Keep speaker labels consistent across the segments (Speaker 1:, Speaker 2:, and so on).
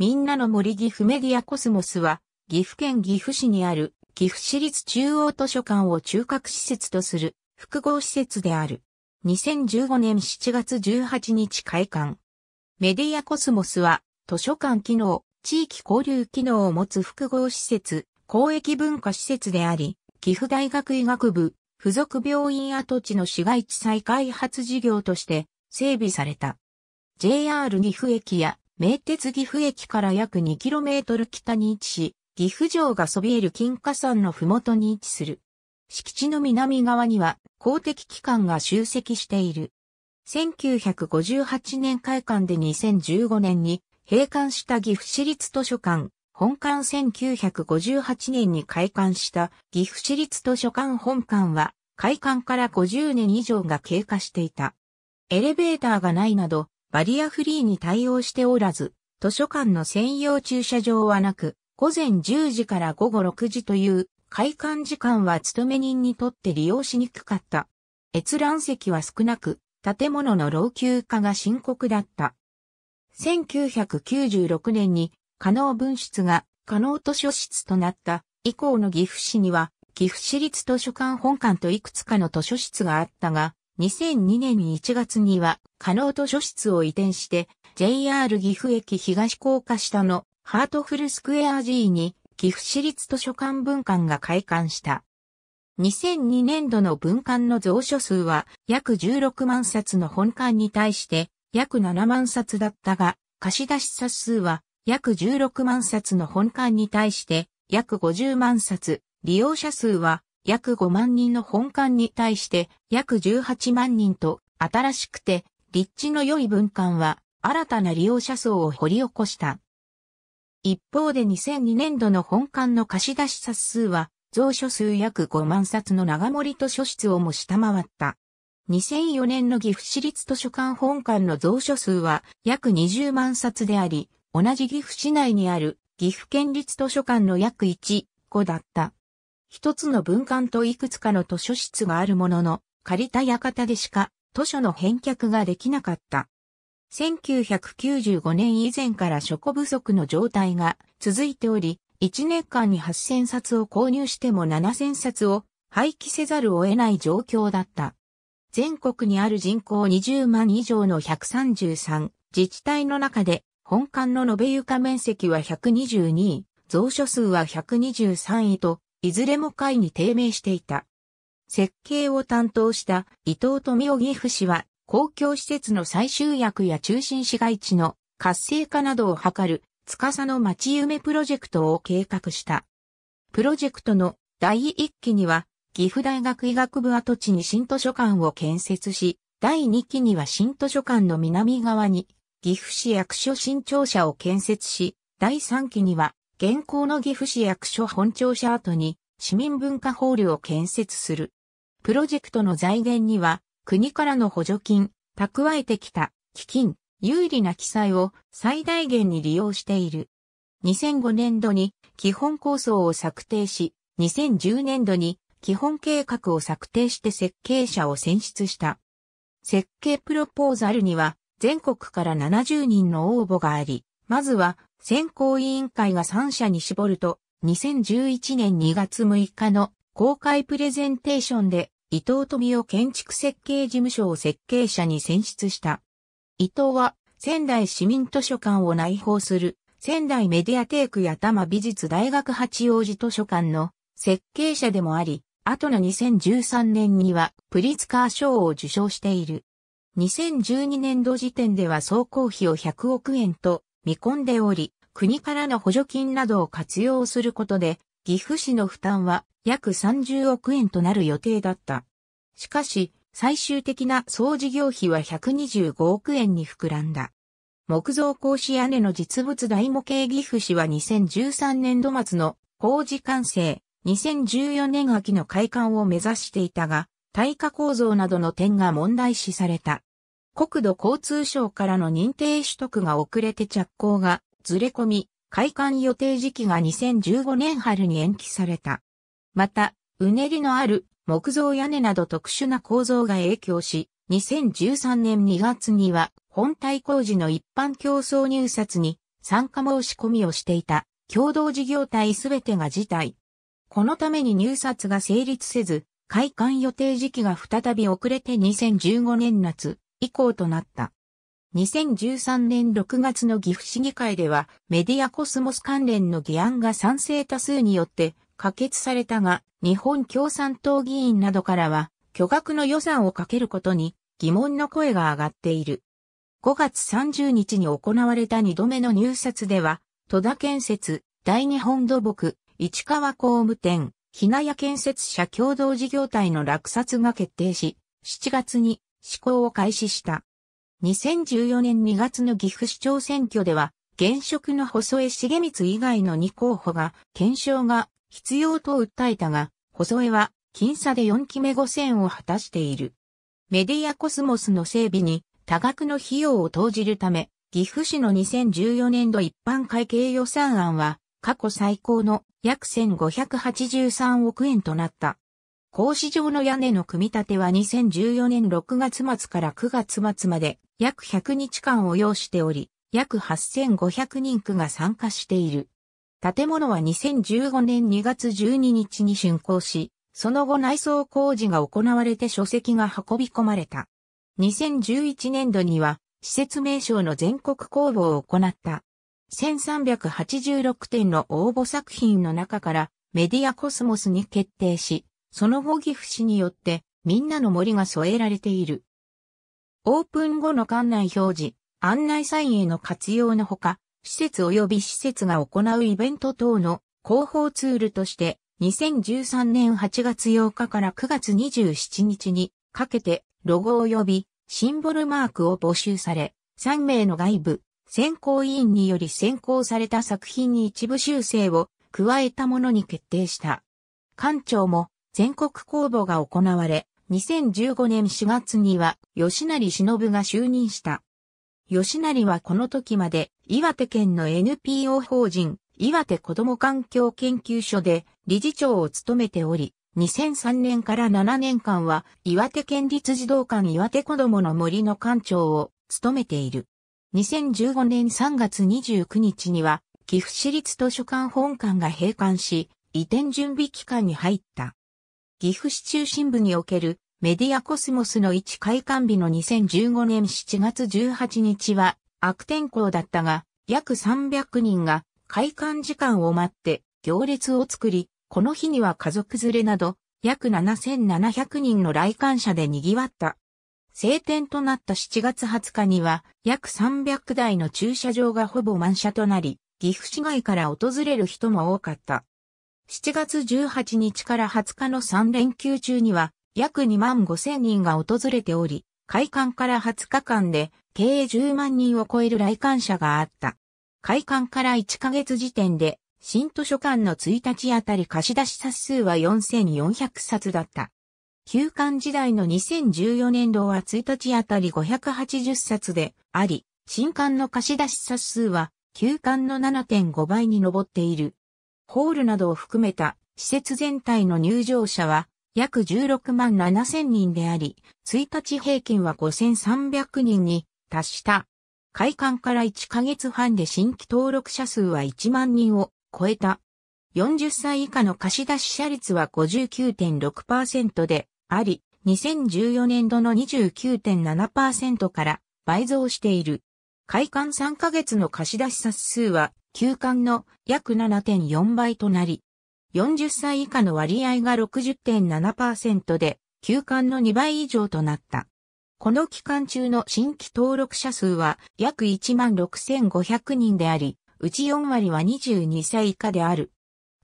Speaker 1: みんなの森岐阜メディアコスモスは、岐阜県岐阜市にある岐阜市立中央図書館を中核施設とする複合施設である。2015年7月18日開館。メディアコスモスは、図書館機能、地域交流機能を持つ複合施設、公益文化施設であり、岐阜大学医学部、附属病院跡地の市街地再開発事業として整備された。JR 岐阜駅や名鉄岐阜駅から約 2km 北に位置し、岐阜城がそびえる金華山の麓に位置する。敷地の南側には公的機関が集積している。1958年開館で2015年に閉館した岐阜市立図書館、本館1958年に開館した岐阜市立図書館本館は開館から50年以上が経過していた。エレベーターがないなど、バリアフリーに対応しておらず、図書館の専用駐車場はなく、午前10時から午後6時という開館時間は勤め人にとって利用しにくかった。閲覧席は少なく、建物の老朽化が深刻だった。1996年に可能分室が可能図書室となった以降の岐阜市には岐阜市立図書館本館といくつかの図書室があったが、2002年1月には、加納図書室を移転して、JR 岐阜駅東高架下のハートフルスクエア G に岐阜市立図書館文館が開館した。2002年度の文館の蔵書数は約16万冊の本館に対して約7万冊だったが、貸し出し冊数は約16万冊の本館に対して約50万冊、利用者数は約5万人の本館に対して約18万人と新しくて立地の良い分館は新たな利用者層を掘り起こした。一方で2002年度の本館の貸し出し冊数は蔵書数約5万冊の長森図書室をも下回った。2004年の岐阜市立図書館本館の蔵書数は約20万冊であり、同じ岐阜市内にある岐阜県立図書館の約1 5だった。一つの文館といくつかの図書室があるものの、借りた館でしか図書の返却ができなかった。1995年以前から書庫不足の状態が続いており、1年間に8000冊を購入しても7000冊を廃棄せざるを得ない状況だった。全国にある人口20万以上の133自治体の中で本館の延べ床面積は122位、蔵書数は123位といずれも会に低迷していた。設計を担当した伊藤富雄義夫氏は、公共施設の最終役や中心市街地の活性化などを図る、司の町夢プロジェクトを計画した。プロジェクトの第1期には、岐阜大学医学部跡地に新図書館を建設し、第2期には新図書館の南側に、岐阜市役所新庁舎を建設し、第3期には現行の岐阜市役所本庁舎跡に市民文化ホールを建設する。プロジェクトの財源には国からの補助金、蓄えてきた基金、有利な記載を最大限に利用している。2005年度に基本構想を策定し、2010年度に基本計画を策定して設計者を選出した。設計プロポーザルには全国から70人の応募があり、まずは選考委員会が3社に絞ると、2011年2月6日の公開プレゼンテーションで、伊藤富夫建築設計事務所を設計者に選出した。伊藤は、仙台市民図書館を内包する、仙台メディアテークや多摩美術大学八王子図書館の設計者でもあり、後の2013年にはプリツカー賞を受賞している。2012年度時点では総工費を100億円と見込んでおり、国からの補助金などを活用することで、岐阜市の負担は約30億円となる予定だった。しかし、最終的な総事業費は125億円に膨らんだ。木造格子屋根の実物大模型岐阜市は2013年度末の工事完成、2014年秋の開館を目指していたが、耐火構造などの点が問題視された。国土交通省からの認定取得が遅れて着工がずれ込み、開館予定時期が2015年春に延期された。また、うねりのある木造屋根など特殊な構造が影響し、2013年2月には本体工事の一般競争入札に参加申し込みをしていた共同事業体すべてが辞退。このために入札が成立せず、開館予定時期が再び遅れて2015年夏、以降となった。2013年6月の岐阜市議会ではメディアコスモス関連の議案が賛成多数によって可決されたが、日本共産党議員などからは巨額の予算をかけることに疑問の声が上がっている。5月30日に行われた2度目の入札では、戸田建設、大日本土木、市川工務店、ひなや建設者共同事業体の落札が決定し、7月に施行を開始した。2014年2月の岐阜市長選挙では、現職の細江重光以外の2候補が、検証が必要と訴えたが、細江は、僅差で4期目5選を果たしている。メディアコスモスの整備に多額の費用を投じるため、岐阜市の2014年度一般会計予算案は、過去最高の約1583億円となった。格子状の屋根の組み立ては2014年6月末から9月末まで約100日間を要しており、約8500人区が参加している。建物は2015年2月12日に竣工し、その後内装工事が行われて書籍が運び込まれた。2011年度には、施設名称の全国公募を行った。1386点の応募作品の中からメディアコスモスに決定し、その後岐阜市によって、みんなの森が添えられている。オープン後の館内表示、案内サインへの活用のほか、施設及び施設が行うイベント等の広報ツールとして、2013年8月8日から9月27日にかけてロゴ及びシンボルマークを募集され、3名の外部、選考委員により選考された作品に一部修正を加えたものに決定した。館長も全国公募が行われ、2015年4月には吉成忍が就任した。吉成はこの時まで岩手県の NPO 法人岩手子ども環境研究所で理事長を務めており、2003年から7年間は岩手県立児童館岩手子どもの森の館長を務めている。2015年3月29日には岐阜市立図書館本館が閉館し、移転準備期間に入った。岐阜市中心部におけるメディアコスモスの一開館日の2015年7月18日は悪天候だったが、約300人が開館時間を待って行列を作り、この日には家族連れなど約7700人の来館者で賑わった。晴天となった7月20日には約300台の駐車場がほぼ満車となり、岐阜市外から訪れる人も多かった。7月18日から20日の3連休中には約2万5千人が訪れており、開館から20日間で計10万人を超える来館者があった。開館から1ヶ月時点で新図書館の1日あたり貸し出し冊数は4400冊だった。休館時代の2014年度は1日あたり580冊であり、新館の貸し出し冊数は休館の7.5倍に上っている。ホールなどを含めた施設全体の入場者は約16万7千人であり、1日平均は5300人に達した。開館から1ヶ月半で新規登録者数は1万人を超えた。40歳以下の貸出者率は59.6%であり、2014年度の29.7%から倍増している。開館3ヶ月の貸出者数は休館の約7.4倍となり、40歳以下の割合が60.7%で、休館の2倍以上となった。この期間中の新規登録者数は約16,500人であり、うち4割は22歳以下である。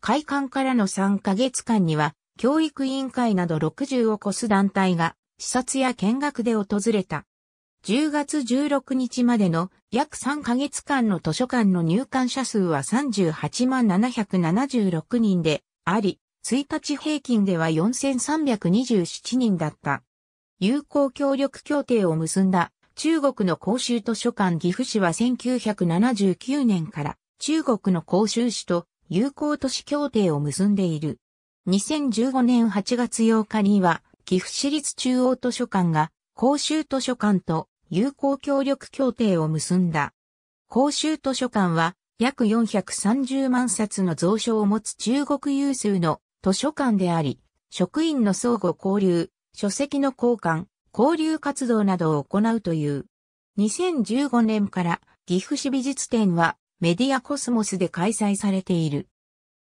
Speaker 1: 開館からの3ヶ月間には、教育委員会など60を超す団体が視察や見学で訪れた。10月16日までの約3ヶ月間の図書館の入館者数は38万776人であり、1日平均では4327人だった。友好協力協定を結んだ中国の公衆図書館岐阜市は1979年から中国の公衆市と友好都市協定を結んでいる。2015年8月8日には岐阜市立中央図書館が公衆図書館と友好協力協定を結んだ。公衆図書館は約430万冊の蔵書を持つ中国有数の図書館であり、職員の相互交流、書籍の交換、交流活動などを行うという。2015年から岐阜市美術展はメディアコスモスで開催されている。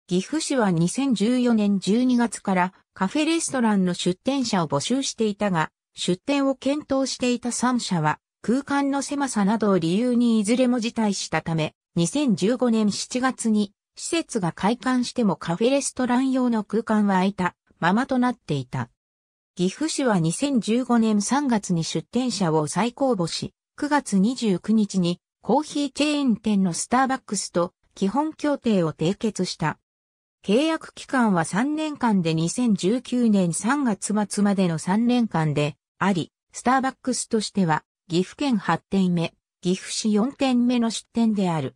Speaker 1: 岐阜市は2014年12月からカフェレストランの出店者を募集していたが、出店を検討していた3社は、空間の狭さなどを理由にいずれも辞退したため、2015年7月に、施設が開館してもカフェレストラン用の空間は空いたままとなっていた。岐阜市は2015年3月に出店者を再公募し、9月29日にコーヒーチェーン店のスターバックスと基本協定を締結した。契約期間は3年間で2019年3月末までの3年間であり、スターバックスとしては、岐阜県8店目、岐阜市4店目の出店である。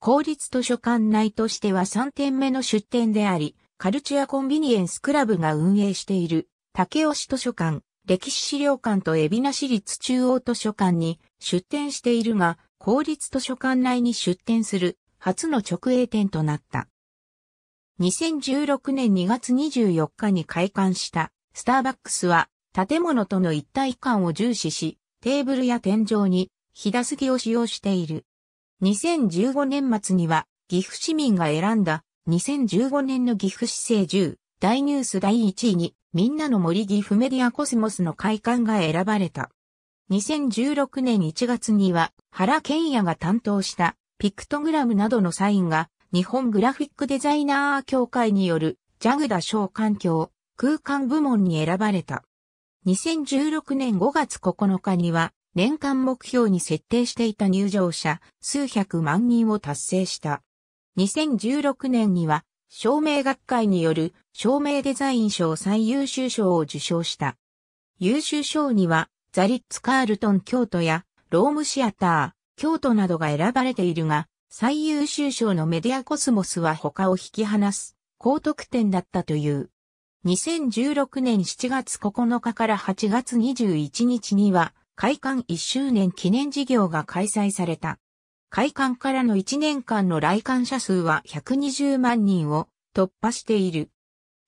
Speaker 1: 公立図書館内としては3店目の出店であり、カルチュアコンビニエンスクラブが運営している、竹尾市図書館、歴史資料館と海老名市立中央図書館に出店しているが、公立図書館内に出店する初の直営店となった。2016年2月24日に開館したスターバックスは建物との一体感を重視し、テーブルや天井に、ひだすぎを使用している。2015年末には、岐阜市民が選んだ、2015年の岐阜市政10、大ニュース第1位に、みんなの森岐阜メディアコスモスの会館が選ばれた。2016年1月には、原健也が担当した、ピクトグラムなどのサインが、日本グラフィックデザイナー協会による、ジャグダ賞環境、空間部門に選ばれた。2016年5月9日には、年間目標に設定していた入場者数百万人を達成した。2016年には、照明学会による照明デザイン賞最優秀賞を受賞した。優秀賞には、ザリッツ・カールトン京都やロームシアター、京都などが選ばれているが、最優秀賞のメディアコスモスは他を引き離す高得点だったという。2016年7月9日から8月21日には、開館1周年記念事業が開催された。開館からの1年間の来館者数は120万人を突破している。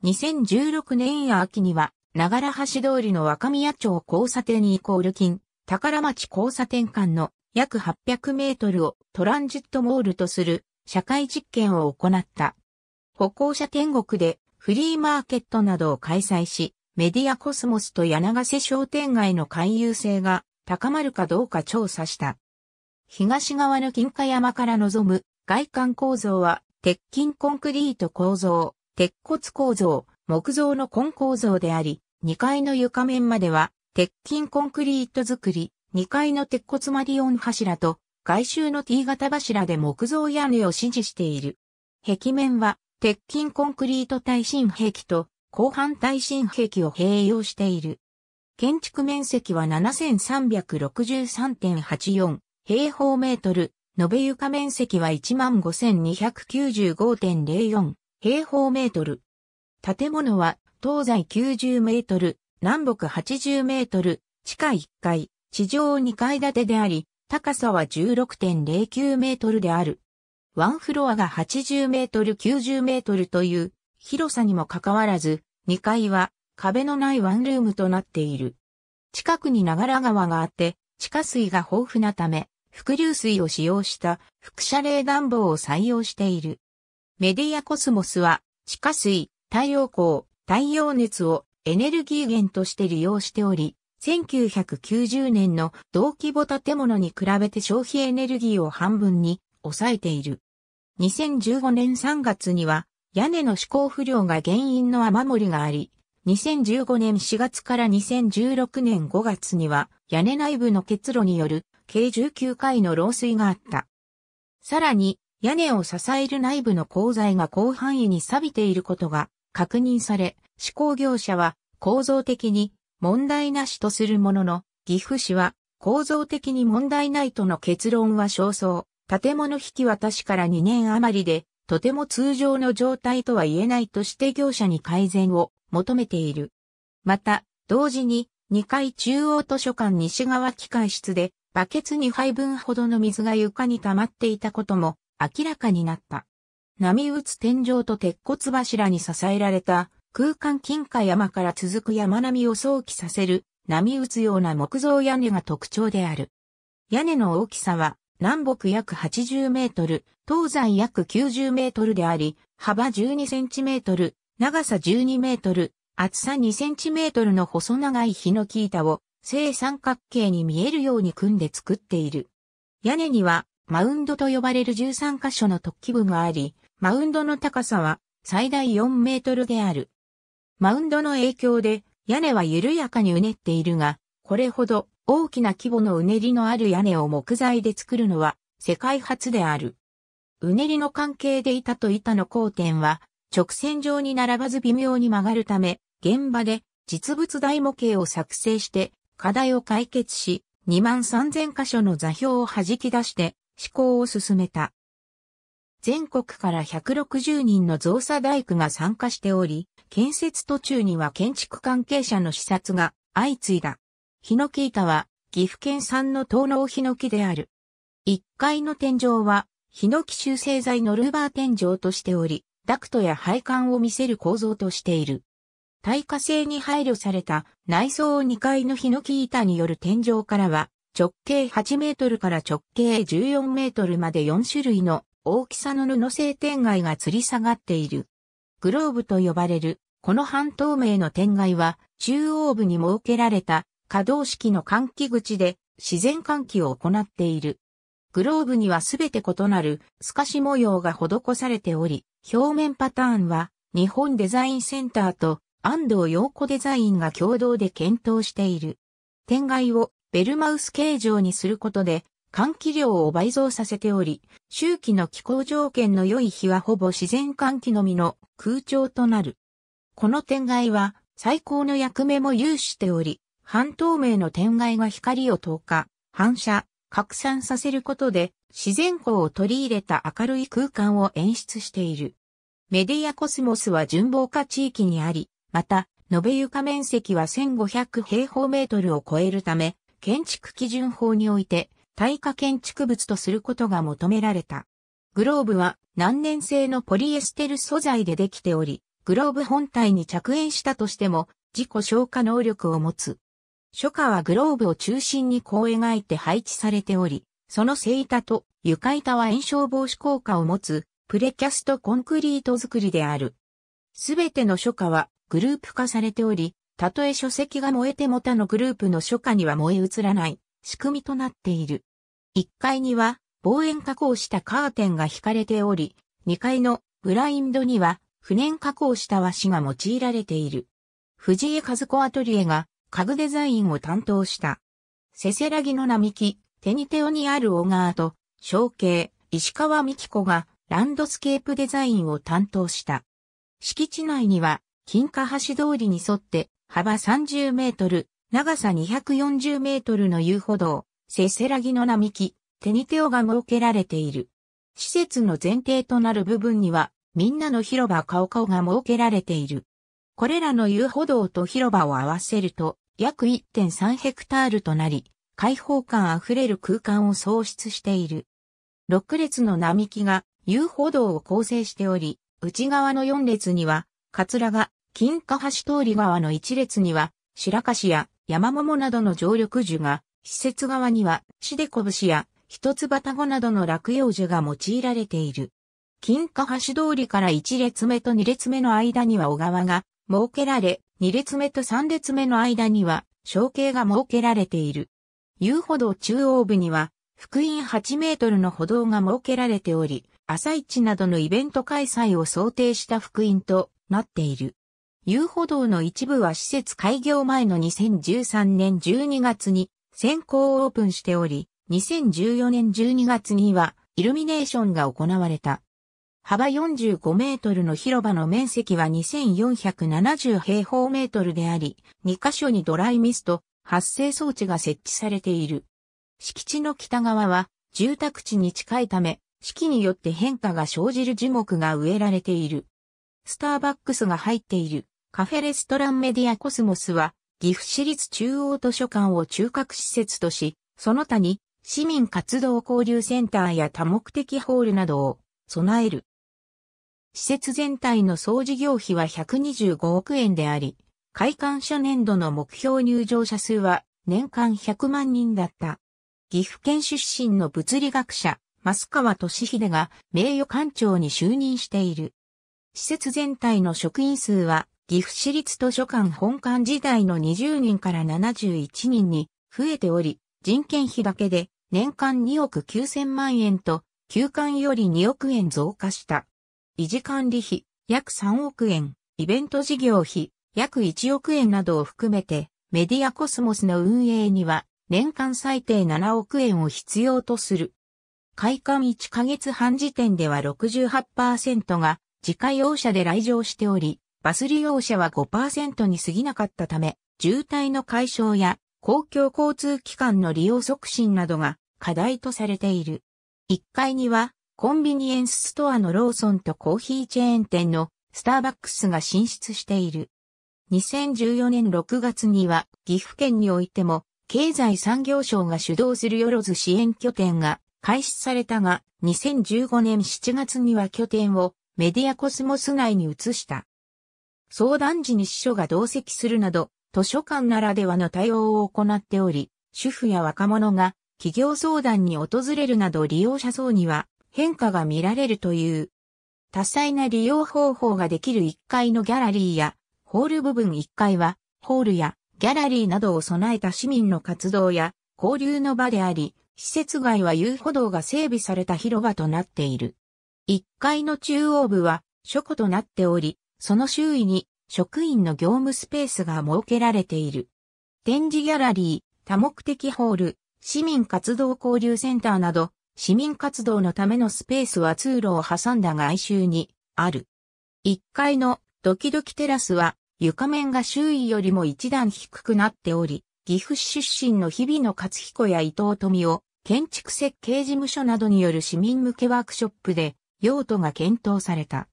Speaker 1: 2016年秋には、長良橋通りの若宮町交差点イコール金、宝町交差点間の約800メートルをトランジットモールとする社会実験を行った。歩行者天国でフリーマーケットなどを開催し、メディアコスモスと柳瀬商店街の勧誘性が高まるかどうか調査した。東側の金華山から望む外観構造は鉄筋コンクリート構造、鉄骨構造、木造の根構造であり、2階の床面までは鉄筋コンクリート作り、2階の鉄骨マリオン柱と外周の T 型柱で木造屋根を支持している。壁面は鉄筋コンクリート耐震壁と広範耐震壁を併用している。建築面積は7363.84平方メートル、延べ床面積は15295.04平方メートル。建物は東西90メートル、南北80メートル、地下1階、地上2階建てであり、高さは16.09メートルである。ワンフロアが80メートル90メートルという広さにもかかわらず、2階は壁のないワンルームとなっている。近くに長良川があって、地下水が豊富なため、伏流水を使用した副車冷暖房を採用している。メディアコスモスは、地下水、太陽光、太陽熱をエネルギー源として利用しており、1990年の同規模建物に比べて消費エネルギーを半分に抑えている。2015年3月には屋根の施工不良が原因の雨漏りがあり、2015年4月から2016年5月には屋根内部の結露による計19回の漏水があった。さらに屋根を支える内部の鋼材が広範囲に錆びていることが確認され、施工業者は構造的に問題なしとするものの、岐阜市は構造的に問題ないとの結論は焦燥。建物引き渡しから2年余りで、とても通常の状態とは言えないとして業者に改善を求めている。また、同時に2階中央図書館西側機械室でバケツ2杯分ほどの水が床に溜まっていたことも明らかになった。波打つ天井と鉄骨柱に支えられた空間近海山から続く山並みを想起させる波打つような木造屋根が特徴である。屋根の大きさは南北約80メートル、東西約90メートルであり、幅12センチメートル、長さ12メートル、厚さ2センチメートルの細長いヒノキ板を正三角形に見えるように組んで作っている。屋根にはマウンドと呼ばれる13箇所の突起部があり、マウンドの高さは最大4メートルである。マウンドの影響で屋根は緩やかにうねっているが、これほど大きな規模のうねりのある屋根を木材で作るのは世界初である。うねりの関係で板と板の交点は直線上に並ばず微妙に曲がるため、現場で実物大模型を作成して課題を解決し、2万3000箇所の座標を弾き出して試行を進めた。全国から160人の造作大工が参加しており、建設途中には建築関係者の視察が相次いだ。ヒノキ板は岐阜県産の東農ヒノキである。1階の天井はヒノキ修正材のルーバー天井としており、ダクトや配管を見せる構造としている。耐火性に配慮された内装2階のヒノキ板による天井からは直径8メートルから直径14メートルまで4種類の大きさの布製天蓋が吊り下がっている。グローブと呼ばれるこの半透明の天蓋は中央部に設けられた可動式の換気口で自然換気を行っている。グローブにはすべて異なる透かし模様が施されており、表面パターンは日本デザインセンターと安藤洋子デザインが共同で検討している。天外をベルマウス形状にすることで換気量を倍増させており、周期の気候条件の良い日はほぼ自然換気のみの空調となる。この天外は最高の役目も有しており、半透明の天外が光を透過、反射、拡散させることで自然光を取り入れた明るい空間を演出している。メディアコスモスは順防化地域にあり、また、延べ床面積は1500平方メートルを超えるため、建築基準法において、耐火建築物とすることが求められた。グローブは難燃性のポリエステル素材でできており、グローブ本体に着縁したとしても、自己消化能力を持つ。初夏はグローブを中心にこう描いて配置されており、その背板と床板は炎症防止効果を持つプレキャストコンクリート作りである。すべての書家はグループ化されており、たとえ書籍が燃えても他のグループの書家には燃え移らない仕組みとなっている。1階には望遠加工したカーテンが引かれており、2階のブラインドには不燃加工した和紙が用いられている。藤井和子アトリエが家具デザインを担当した。せせらぎの並木、テニテオにある小川と、象形、石川美希子がランドスケープデザインを担当した。敷地内には、金華橋通りに沿って、幅30メートル、長さ240メートルの遊歩道、せせらぎの並木、テニテオが設けられている。施設の前提となる部分には、みんなの広場カオカオが設けられている。これらの遊歩道と広場を合わせると、約1.3ヘクタールとなり、開放感あふれる空間を創出している。6列の並木が遊歩道を構成しており、内側の4列には、カツラが、金華橋通り側の1列には、白菓子や山桃などの常緑樹が、施設側には、シデコブシや、一つバタゴなどの落葉樹が用いられている。金華橋通りから1列目と2列目の間には小川が設けられ、2列目と3列目の間には、象形が設けられている。遊歩道中央部には、福音8メートルの歩道が設けられており、朝市などのイベント開催を想定した福音となっている。遊歩道の一部は施設開業前の2013年12月に先行オープンしており、2014年12月にはイルミネーションが行われた。幅45メートルの広場の面積は2470平方メートルであり、2カ所にドライミスト発生装置が設置されている。敷地の北側は住宅地に近いため、四季によって変化が生じる樹木が植えられている。スターバックスが入っているカフェレストランメディアコスモスは岐阜市立中央図書館を中核施設とし、その他に市民活動交流センターや多目的ホールなどを備える。施設全体の総事業費は125億円であり、開館初年度の目標入場者数は年間100万人だった。岐阜県出身の物理学者、増川俊秀が名誉館長に就任している。施設全体の職員数は岐阜市立図書館本館時代の20人から71人に増えており、人件費だけで年間2億9000万円と、休館より2億円増加した。維持管理費、約3億円、イベント事業費、約1億円などを含めて、メディアコスモスの運営には、年間最低7億円を必要とする。開館1ヶ月半時点では68%が自家用車で来場しており、バス利用者は5%に過ぎなかったため、渋滞の解消や公共交通機関の利用促進などが課題とされている。1階にはコンビニエンスストアのローソンとコーヒーチェーン店のスターバックスが進出している。2014年6月には岐阜県においても経済産業省が主導するよろず支援拠点が開始されたが2015年7月には拠点をメディアコスモス内に移した。相談時に司書が同席するなど図書館ならではの対応を行っており、主婦や若者が企業相談に訪れるなど利用者層には変化が見られるという。多彩な利用方法ができる1階のギャラリーや、ホール部分1階は、ホールやギャラリーなどを備えた市民の活動や交流の場であり、施設外は遊歩道が整備された広場となっている。1階の中央部は書庫となっており、その周囲に職員の業務スペースが設けられている。展示ギャラリー、多目的ホール、市民活動交流センターなど市民活動のためのスペースは通路を挟んだ外周にある。1階のドキドキテラスは床面が周囲よりも一段低くなっており、岐阜市出身の日々野勝彦や伊藤富夫、建築設計事務所などによる市民向けワークショップで用途が検討された。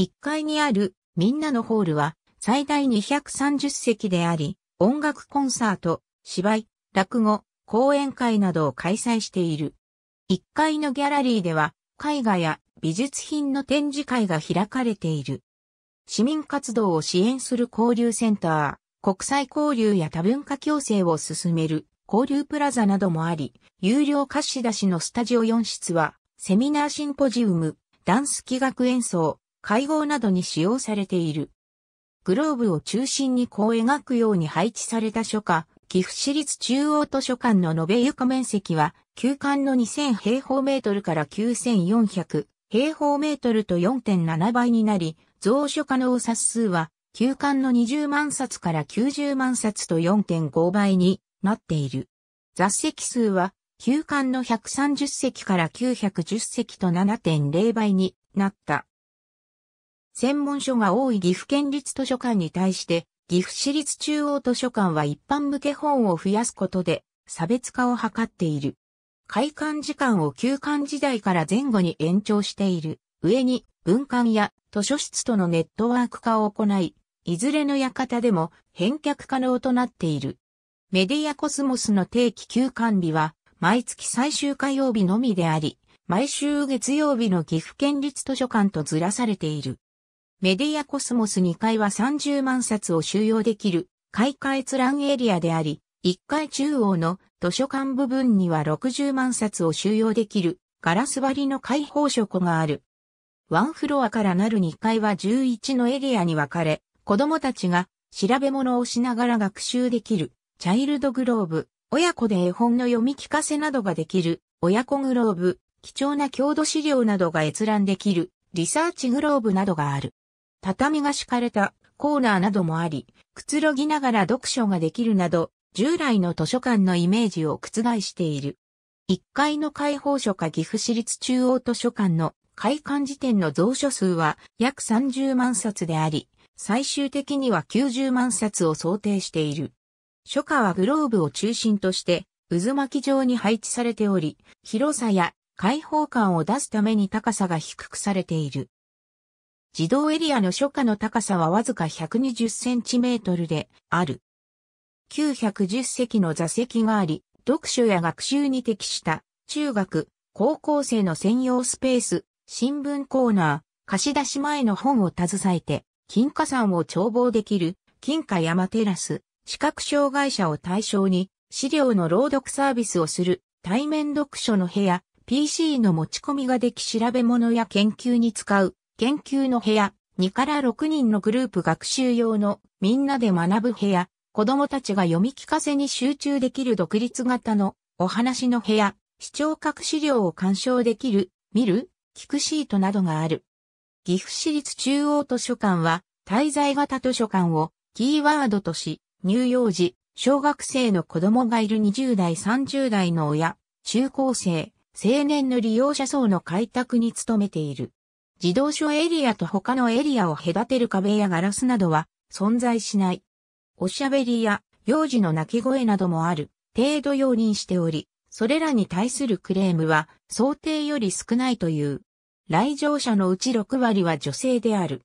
Speaker 1: 1階にあるみんなのホールは最大230席であり、音楽コンサート、芝居、落語、講演会などを開催している。1階のギャラリーでは絵画や美術品の展示会が開かれている。市民活動を支援する交流センター、国際交流や多文化共生を進める交流プラザなどもあり、有料貸し出しのスタジオ4室は、セミナーシンポジウム、ダンス器楽演奏、会合などに使用されている。グローブを中心にこう描くように配置された書家、岐阜市立中央図書館の延べ床面積は、旧館の2000平方メートルから9400平方メートルと4.7倍になり、蔵書可能冊数は、旧館の20万冊から90万冊と4.5倍になっている。雑席数は、旧館の130席から910席と7.0倍になった。専門書が多い岐阜県立図書館に対して、岐阜市立中央図書館は一般向け本を増やすことで差別化を図っている。開館時間を休館時代から前後に延長している。上に文館や図書室とのネットワーク化を行い、いずれの館でも返却可能となっている。メディアコスモスの定期休館日は毎月最終火曜日のみであり、毎週月曜日の岐阜県立図書館とずらされている。メディアコスモス2階は30万冊を収容できる、開花閲覧エリアであり、1階中央の図書館部分には60万冊を収容できる、ガラス張りの開放書庫がある。ワンフロアからなる2階は11のエリアに分かれ、子供たちが調べ物をしながら学習できる、チャイルドグローブ、親子で絵本の読み聞かせなどができる、親子グローブ、貴重な郷土資料などが閲覧できる、リサーチグローブなどがある。畳が敷かれたコーナーなどもあり、くつろぎながら読書ができるなど、従来の図書館のイメージを覆している。1階の開放書か岐阜市立中央図書館の開館時点の蔵書数は約30万冊であり、最終的には90万冊を想定している。書家はグローブを中心として渦巻き状に配置されており、広さや開放感を出すために高さが低くされている。自動エリアの初夏の高さはわずか120センチメートルである。910席の座席があり、読書や学習に適した中学、高校生の専用スペース、新聞コーナー、貸し出し前の本を携えて、金華山を眺望できる金華山テラス、視覚障害者を対象に資料の朗読サービスをする対面読書の部屋、PC の持ち込みができ調べ物や研究に使う研究の部屋、2から6人のグループ学習用のみんなで学ぶ部屋、子供たちが読み聞かせに集中できる独立型のお話の部屋、視聴覚資料を鑑賞できる、見る、聞くシートなどがある。岐阜市立中央図書館は滞在型図書館をキーワードとし、乳幼児、小学生の子供がいる20代30代の親、中高生、青年の利用者層の開拓に努めている。自動書エリアと他のエリアを隔てる壁やガラスなどは存在しない。おしゃべりや幼児の泣き声などもある程度容認しており、それらに対するクレームは想定より少ないという。来場者のうち6割は女性である。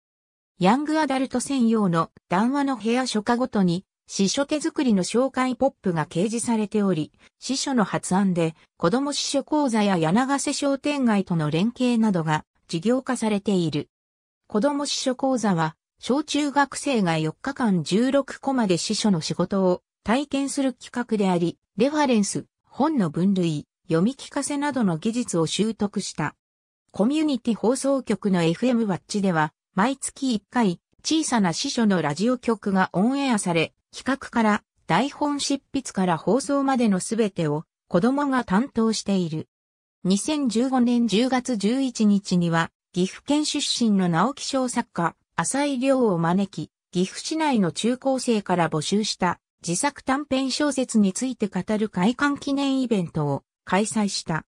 Speaker 1: ヤングアダルト専用の談話の部屋書家ごとに、司書手作りの紹介ポップが掲示されており、司書の発案で、子供司書講座や柳瀬商店街との連携などが事業化されている。子供司書講座は、小中学生が4日間16コマで司書の仕事を体験する企画であり、レファレンス、本の分類、読み聞かせなどの技術を習得した。コミュニティ放送局の FM ワッチでは、毎月1回、小さな司書のラジオ局がオンエアされ、企画から台本執筆から放送までのすべてを子供が担当している。2015年10月11日には、岐阜県出身の直木賞作家、浅井亮を招き、岐阜市内の中高生から募集した自作短編小説について語る開館記念イベントを開催した。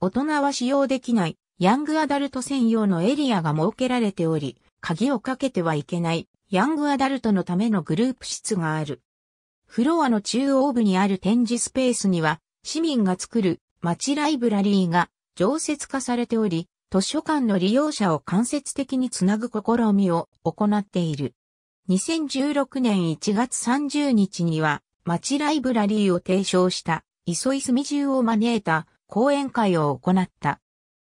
Speaker 1: 大人は使用できないヤングアダルト専用のエリアが設けられており、鍵をかけてはいけないヤングアダルトのためのグループ室がある。フロアの中央部にある展示スペースには市民が作る町ライブラリーが常設化されており、図書館の利用者を間接的につなぐ試みを行っている。2016年1月30日には、町ライブラリーを提唱した、磯井ゅ中を招いた講演会を行った。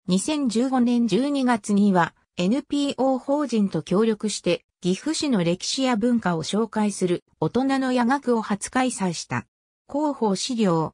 Speaker 1: 2015年12月には、NPO 法人と協力して、岐阜市の歴史や文化を紹介する大人の夜学を初開催した。広報資料、